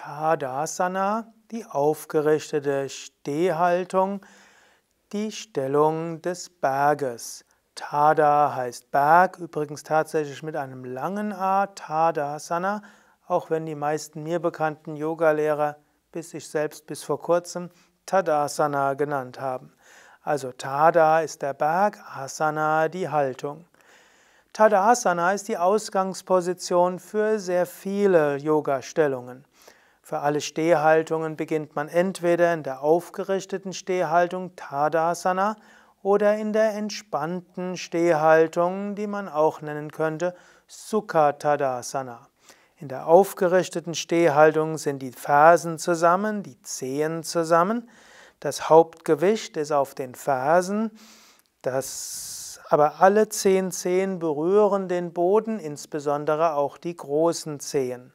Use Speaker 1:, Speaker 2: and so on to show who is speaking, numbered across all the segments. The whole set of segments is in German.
Speaker 1: Tadasana, die aufgerichtete Stehhaltung, die Stellung des Berges. Tada heißt Berg, übrigens tatsächlich mit einem langen A, Tadasana, auch wenn die meisten mir bekannten Yogalehrer bis ich selbst bis vor kurzem Tadasana genannt haben. Also Tada ist der Berg, Asana die Haltung. Tadasana ist die Ausgangsposition für sehr viele Yoga-Stellungen. Für alle Stehhaltungen beginnt man entweder in der aufgerichteten Stehhaltung Tadasana oder in der entspannten Stehhaltung, die man auch nennen könnte Sukha Tadasana. In der aufgerichteten Stehhaltung sind die Fersen zusammen, die Zehen zusammen. Das Hauptgewicht ist auf den Fersen. Das, aber alle zehn Zehen berühren den Boden, insbesondere auch die großen Zehen.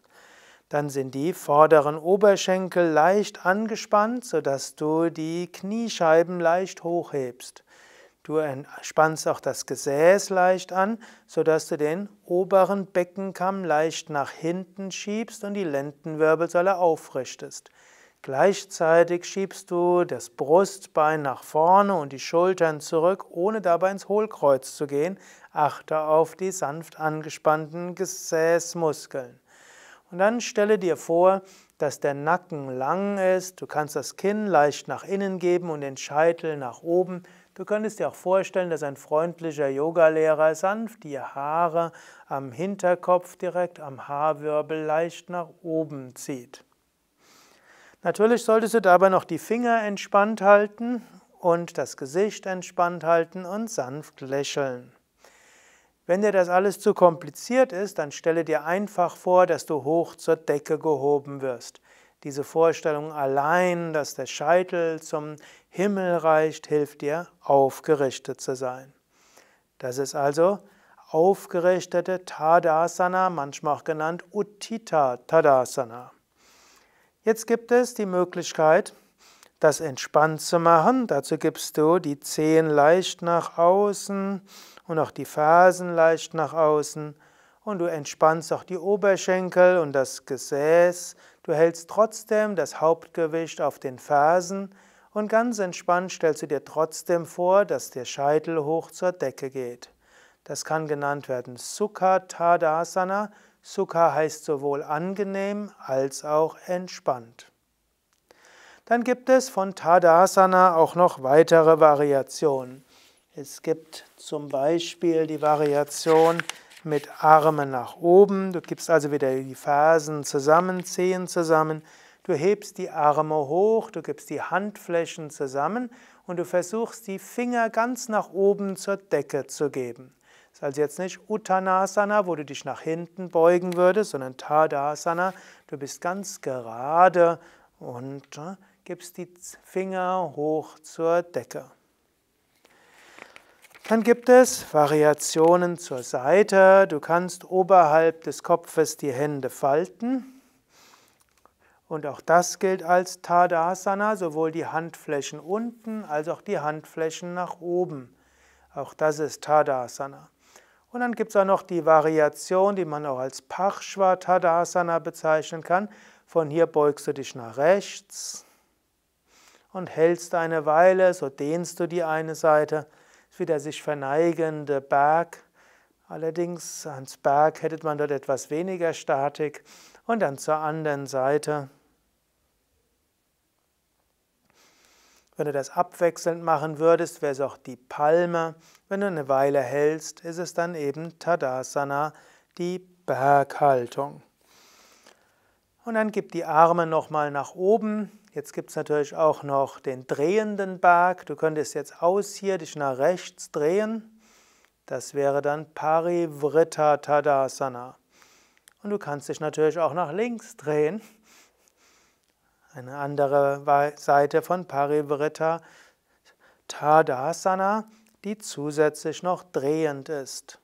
Speaker 1: Dann sind die vorderen Oberschenkel leicht angespannt, sodass du die Kniescheiben leicht hochhebst. Du entspannst auch das Gesäß leicht an, sodass du den oberen Beckenkamm leicht nach hinten schiebst und die Lendenwirbelsäule aufrichtest. Gleichzeitig schiebst du das Brustbein nach vorne und die Schultern zurück, ohne dabei ins Hohlkreuz zu gehen. Achte auf die sanft angespannten Gesäßmuskeln. Und dann stelle dir vor, dass der Nacken lang ist, du kannst das Kinn leicht nach innen geben und den Scheitel nach oben. Du könntest dir auch vorstellen, dass ein freundlicher Yogalehrer sanft die Haare am Hinterkopf direkt am Haarwirbel leicht nach oben zieht. Natürlich solltest du dabei noch die Finger entspannt halten und das Gesicht entspannt halten und sanft lächeln. Wenn dir das alles zu kompliziert ist, dann stelle dir einfach vor, dass du hoch zur Decke gehoben wirst. Diese Vorstellung allein, dass der Scheitel zum Himmel reicht, hilft dir, aufgerichtet zu sein. Das ist also aufgerichtete Tadasana, manchmal auch genannt Utita Tadasana. Jetzt gibt es die Möglichkeit, das entspannt zu machen. Dazu gibst du die Zehen leicht nach außen und auch die Fersen leicht nach außen. Und du entspannst auch die Oberschenkel und das Gesäß. Du hältst trotzdem das Hauptgewicht auf den Fersen. Und ganz entspannt stellst du dir trotzdem vor, dass der Scheitel hoch zur Decke geht. Das kann genannt werden Sukha Tadasana. Sukha heißt sowohl angenehm als auch entspannt. Dann gibt es von Tadasana auch noch weitere Variationen. Es gibt zum Beispiel die Variation mit Armen nach oben. Du gibst also wieder die Fersen zusammen, Zehen zusammen. Du hebst die Arme hoch, du gibst die Handflächen zusammen und du versuchst, die Finger ganz nach oben zur Decke zu geben. Das ist also jetzt nicht Uttanasana, wo du dich nach hinten beugen würdest, sondern Tadasana. Du bist ganz gerade und äh, gibst die Finger hoch zur Decke. Dann gibt es Variationen zur Seite. Du kannst oberhalb des Kopfes die Hände falten. Und auch das gilt als Tadasana, sowohl die Handflächen unten als auch die Handflächen nach oben. Auch das ist Tadasana. Und dann gibt es auch noch die Variation, die man auch als Parshva Tadasana bezeichnen kann. Von hier beugst du dich nach rechts, und hältst eine Weile, so dehnst du die eine Seite, ist wie der sich verneigende Berg. Allerdings ans Berg hätte man dort etwas weniger Statik und dann zur anderen Seite. Wenn du das abwechselnd machen würdest, wäre es auch die Palme. Wenn du eine Weile hältst, ist es dann eben Tadasana, die Berghaltung. Und dann gib die Arme nochmal nach oben. Jetzt gibt es natürlich auch noch den drehenden Berg. Du könntest jetzt aus hier dich nach rechts drehen. Das wäre dann Parivritta Tadasana. Und du kannst dich natürlich auch nach links drehen. Eine andere Seite von Parivritta Tadasana, die zusätzlich noch drehend ist.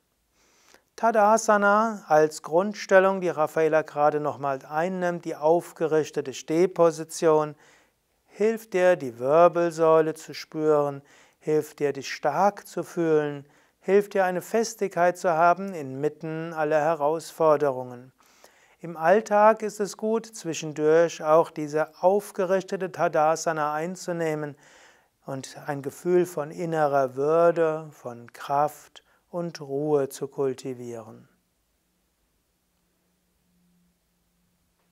Speaker 1: Tadasana als Grundstellung, die Raffaela gerade nochmal einnimmt, die aufgerichtete Stehposition, hilft dir, die Wirbelsäule zu spüren, hilft dir, dich stark zu fühlen, hilft dir, eine Festigkeit zu haben inmitten aller Herausforderungen. Im Alltag ist es gut, zwischendurch auch diese aufgerichtete Tadasana einzunehmen und ein Gefühl von innerer Würde, von Kraft, und Ruhe zu kultivieren.